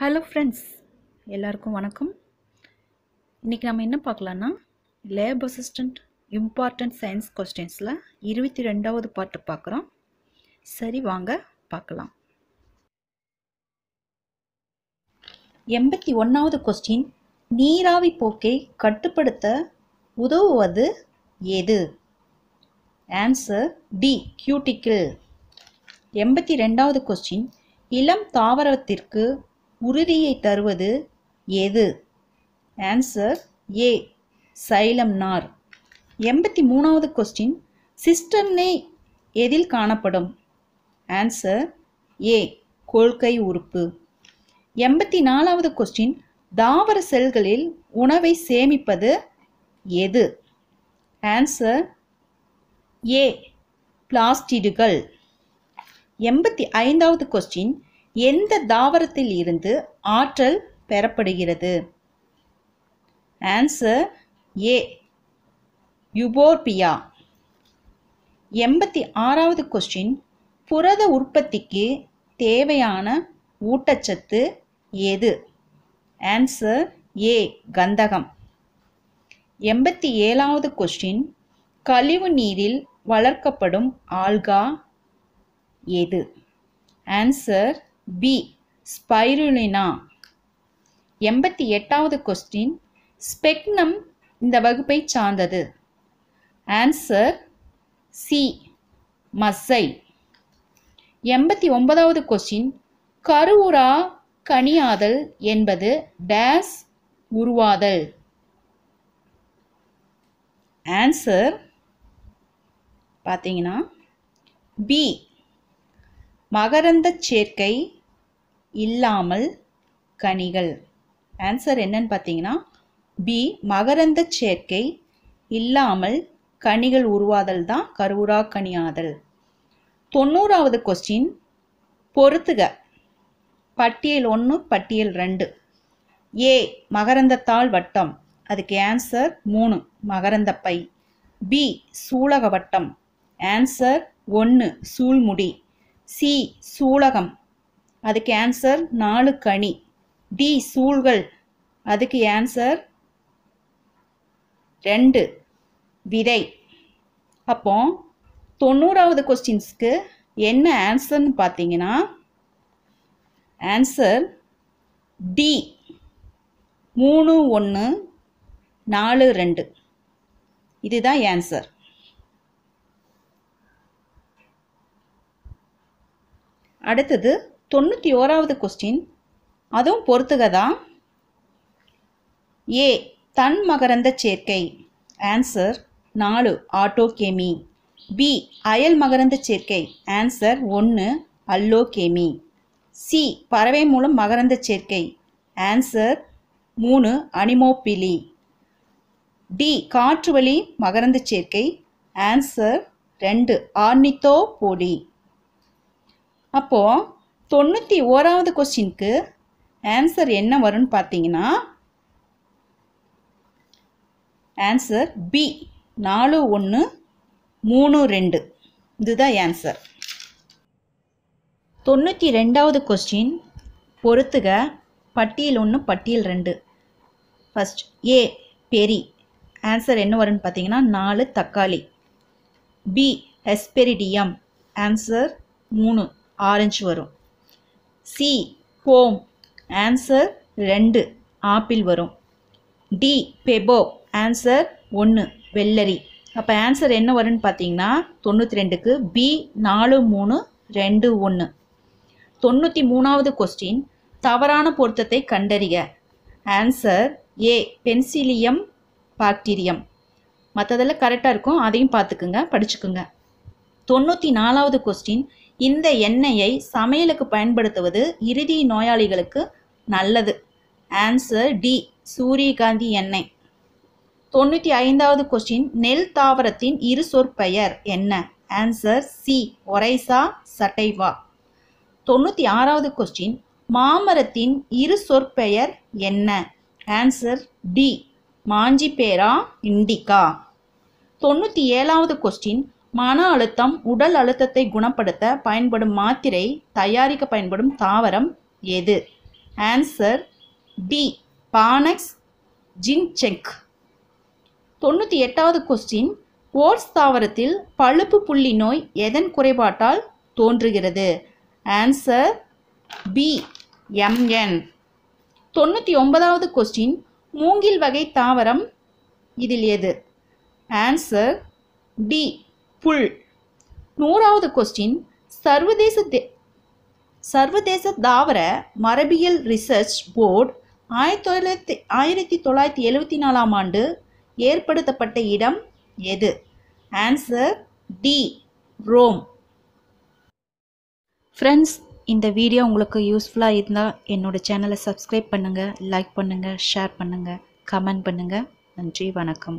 hello friends எல்லாருக்கும் வணக்கம் இன்றைக்கி நம்ம என்ன பார்க்கலான்னா லேப் அசிஸ்டண்ட் இம்பார்ட்டண்ட் சயின்ஸ் கொஸ்டின்ஸில் இருபத்தி ரெண்டாவது பாட்டு பார்க்குறோம் சரி வாங்க பார்க்கலாம் எண்பத்தி ஒன்றாவது கொஸ்டின் நீராவி போக்கை கட்டுப்படுத்த உதவுவது எது ஆன்சர் டி கியூட்டிக்கிள் எண்பத்தி ரெண்டாவது கொஸ்டின் இளம் தாவரத்திற்கு உறுதியை தருவது எது ஆன்சர் ஏ சைலம் நார் எண்பத்தி மூணாவது கொஸ்டின் சிஸ்டர்னே எதில் காணப்படும் ஆன்சர் ஏ கொள்கை உறுப்பு எண்பத்தி நாலாவது கொஸ்டின் தாவர செல்களில் உணவை சேமிப்பது எது ஆன்சர் ஏ பிளாஸ்டிடுகள் எண்பத்தி ஐந்தாவது கொஸ்டின் எந்த தாவரத்தில் இருந்து ஆற்றல் பெறப்படுகிறது ஆன்சர் ஏ யுபோர்பியா எண்பத்தி ஆறாவது கொஸ்டின் புரத உற்பத்திக்கு தேவையான ஊட்டச்சத்து எது ஆன்சர் ஏ கந்தகம் எண்பத்தி ஏழாவது கொஸ்டின் கழிவு நீரில் வளர்க்கப்படும் ஆல்கா எது ஆன்சர் பி ஸ்பைருலினா எண்பத்தி எட்டாவது கொஸ்டின் ஸ்பெக்னம் இந்த வகுப்பை சார்ந்தது ஆன்சர் சி மஸ்ஸை எண்பத்தி ஒன்பதாவது கொஸ்டின் கருவுரா கனியாதல் என்பது டேஸ் உருவாதல் ஆன்சர் பார்த்தீங்கன்னா பி மகரந்த சேர்க்கை இல்லாமல் கனிகள் ஆன்சர் என்னன்னு பார்த்தீங்கன்னா பி மகரந்த சேர்க்கை இல்லாமல் கனிகள் உருவாதல் தான் கருவுரா கனியாதல் தொண்ணூறாவது கொஸ்டின் பொறுத்துக பட்டியல் ஒன்று பட்டியல் ரெண்டு ஏ மகரந்தத்தாள் வட்டம் அதுக்கு ஆன்சர் மூணு மகரந்த பை பி சூலக வட்டம் ஆன்சர் ஒன்று சூழ்முடி சி சூலகம் அதுக்கு ஆன்சர் நாலு கனி டி சூழ்கள் அதுக்கு ஆன்சர் ரெண்டு விதை அப்போ தொண்ணூறாவது கொஸ்டின்ஸ்க்கு என்ன ஆன்சர்னு பார்த்தீங்கன்னா ஆன்சர் டி மூணு ஒன்று நாலு ரெண்டு இதுதான் ஆன்சர் அடுத்தது தொண்ணூற்றி ஓராவது கொஸ்டின் அதுவும் பொறுத்துகதா ஏ தன் மகரந்த சேர்க்கை ஆன்சர் நாலு ஆட்டோகேமி பி அயல் மகரந்த சேர்க்கை ஆன்சர் ஒன்று அல்லோகேமி சி பறவை மூலம் மகரந்த சேர்க்கை ஆன்சர் மூணு அனிமோபிலி டி காற்று வழி மகரந்த சேர்க்கை ஆன்சர் ரெண்டு ஆர்னித்தோபோடி அப்போது தொண்ணூற்றி ஓராவது கொஸ்டினுக்கு ஆன்சர் என்ன வரும்னு பார்த்தீங்கன்னா ஆன்சர் பி நாலு ஒன்று மூணு ரெண்டு இதுதான் ஆன்சர் தொண்ணூற்றி ரெண்டாவது கொஸ்டின் பொறுத்துக பட்டியல் ஒன்று பட்டியல் ரெண்டு ஃபஸ்ட் ஏ பெரி ஆன்சர் என்ன வரும்னு பார்த்தீங்கன்னா நாலு தக்காளி பி எஸ்பெரிடியம் ஆன்சர் மூணு ஆரஞ்சு வரும் சி ஹோம் ஆன்சர் ரெண்டு ஆப்பிள் வரும் டி பெபோ ஆன்சர் ஒன்று வெள்ளரி அப்போ ஆன்சர் என்ன வரும்னு பார்த்தீங்கன்னா தொண்ணூற்றி ரெண்டுக்கு பி நாலு மூணு ரெண்டு ஒன்று தொண்ணூற்றி மூணாவது கொஸ்டின் தவறான பொருத்தத்தை கண்டறிக ஆன்சர் ஏ பென்சிலியம் பாக்டீரியம் மற்றதெல்லாம் கரெக்டாக இருக்கும் அதையும் பார்த்துக்குங்க படிச்சுக்குங்க தொண்ணூற்றி நாலாவது கொஸ்டின் இந்த எண்ணெயை சமையலுக்கு பயன்படுத்துவது இறுதி நோயாளிகளுக்கு நல்லது ஆன்சர் டி சூரியகாந்தி எண்ணெய் தொண்ணூற்றி ஐந்தாவது கொஸ்டின் நெல் தாவரத்தின் இரு சொற்பெயர் என்ன ஆன்சர் சி ஒரைசா சட்டைவா தொண்ணூற்றி ஆறாவது கொஸ்டின் மாமரத்தின் இரு சொற்பெயர் என்ன ஆன்சர் டி மாஞ்சிபேரா இண்டிகா தொண்ணூற்றி ஏழாவது கொஸ்டின் மன அழுத்தம் உடல் அழுத்தத்தை குணப்படுத்த பயன்படும் மாத்திரை தயாரிக்க பயன்படும் தாவரம் எது ஆன்சர் டி பானக்ஸ் ஜின்செக் தொண்ணூற்றி எட்டாவது கொஸ்டின் ஓட்ஸ் தாவரத்தில் பழுப்பு புள்ளி நோய் எதன் குறைபாட்டால் தோன்றுகிறது ஆன்சர் பி எம்என் தொண்ணூற்றி ஒன்பதாவது கொஸ்டின் மூங்கில் வகை தாவரம் இதில் எது ஆன்சர் டி புல் நூறாவது கொஸ்டின் சர்வதேச சர்வதேச தாவர மரபியல் ரிசர்ச் போர்டு ஆயிரத்தி தொள்ளாயிரத்தி ஆயிரத்தி தொள்ளாயிரத்தி எழுவத்தி நாலாம் ஆண்டு ஏற்படுத்தப்பட்ட இடம் எது ஆன்சர் டி ரோம் ஃப்ரெண்ட்ஸ் இந்த வீடியோ உங்களுக்கு யூஸ்ஃபுல்லாக இருந்தால் என்னோடய சேனலை சப்ஸ்கிரைப் பண்ணுங்கள் லைக் பண்ணுங்கள் ஷேர் பண்ணுங்கள் கமெண்ட் பண்ணுங்கள் நன்றி வணக்கம்